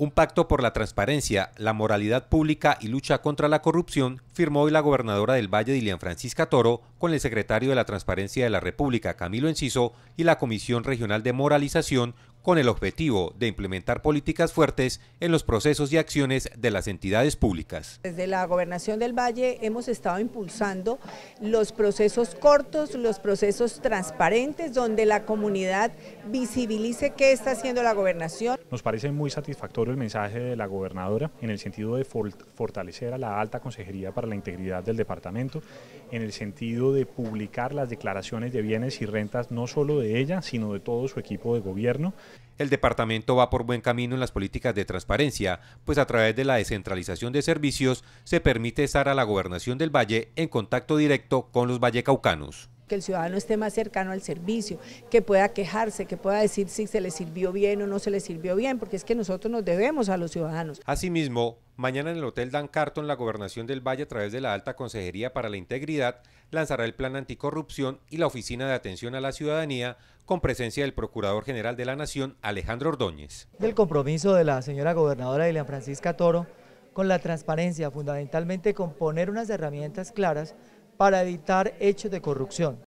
Un pacto por la transparencia, la moralidad pública y lucha contra la corrupción firmó hoy la gobernadora del Valle Dilian Francisca Toro con el secretario de la Transparencia de la República, Camilo Enciso, y la Comisión Regional de Moralización con el objetivo de implementar políticas fuertes en los procesos y acciones de las entidades públicas. Desde la Gobernación del Valle hemos estado impulsando los procesos cortos, los procesos transparentes, donde la comunidad visibilice qué está haciendo la Gobernación. Nos parece muy satisfactorio el mensaje de la gobernadora en el sentido de fortalecer a la alta consejería para la integridad del departamento, en el sentido de publicar las declaraciones de bienes y rentas no solo de ella, sino de todo su equipo de gobierno, el departamento va por buen camino en las políticas de transparencia, pues a través de la descentralización de servicios se permite estar a la gobernación del Valle en contacto directo con los vallecaucanos que el ciudadano esté más cercano al servicio, que pueda quejarse, que pueda decir si se le sirvió bien o no se le sirvió bien, porque es que nosotros nos debemos a los ciudadanos. Asimismo, mañana en el Hotel Dan Carton, la Gobernación del Valle, a través de la Alta Consejería para la Integridad, lanzará el Plan Anticorrupción y la Oficina de Atención a la Ciudadanía con presencia del Procurador General de la Nación, Alejandro Ordóñez. El compromiso de la señora gobernadora Elian Francisca Toro con la transparencia, fundamentalmente con poner unas herramientas claras para evitar hechos de corrupción.